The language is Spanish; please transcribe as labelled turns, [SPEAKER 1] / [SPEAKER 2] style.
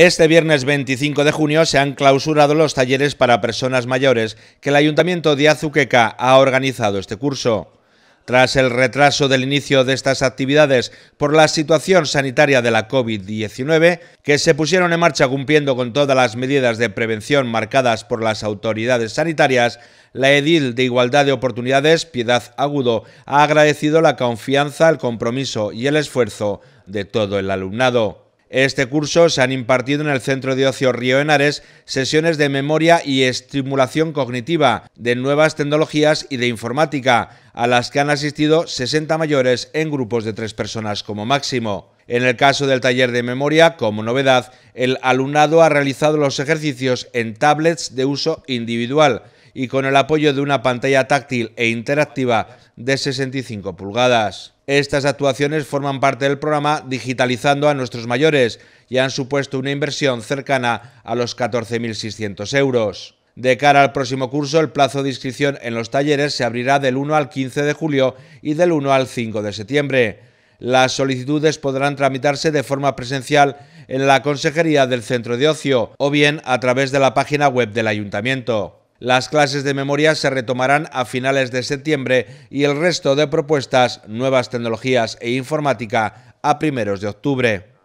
[SPEAKER 1] Este viernes 25 de junio se han clausurado los talleres para personas mayores que el Ayuntamiento de Azuqueca ha organizado este curso. Tras el retraso del inicio de estas actividades por la situación sanitaria de la COVID-19, que se pusieron en marcha cumpliendo con todas las medidas de prevención marcadas por las autoridades sanitarias, la edil de Igualdad de Oportunidades, Piedad Agudo, ha agradecido la confianza, el compromiso y el esfuerzo de todo el alumnado. Este curso se han impartido en el Centro de Ocio Río Henares sesiones de memoria y estimulación cognitiva, de nuevas tecnologías y de informática, a las que han asistido 60 mayores en grupos de tres personas como máximo. En el caso del taller de memoria, como novedad, el alumnado ha realizado los ejercicios en tablets de uso individual y con el apoyo de una pantalla táctil e interactiva de 65 pulgadas. Estas actuaciones forman parte del programa Digitalizando a nuestros mayores y han supuesto una inversión cercana a los 14.600 euros. De cara al próximo curso, el plazo de inscripción en los talleres se abrirá del 1 al 15 de julio y del 1 al 5 de septiembre. Las solicitudes podrán tramitarse de forma presencial en la Consejería del Centro de Ocio o bien a través de la página web del Ayuntamiento. Las clases de memoria se retomarán a finales de septiembre y el resto de propuestas, nuevas tecnologías e informática a primeros de octubre.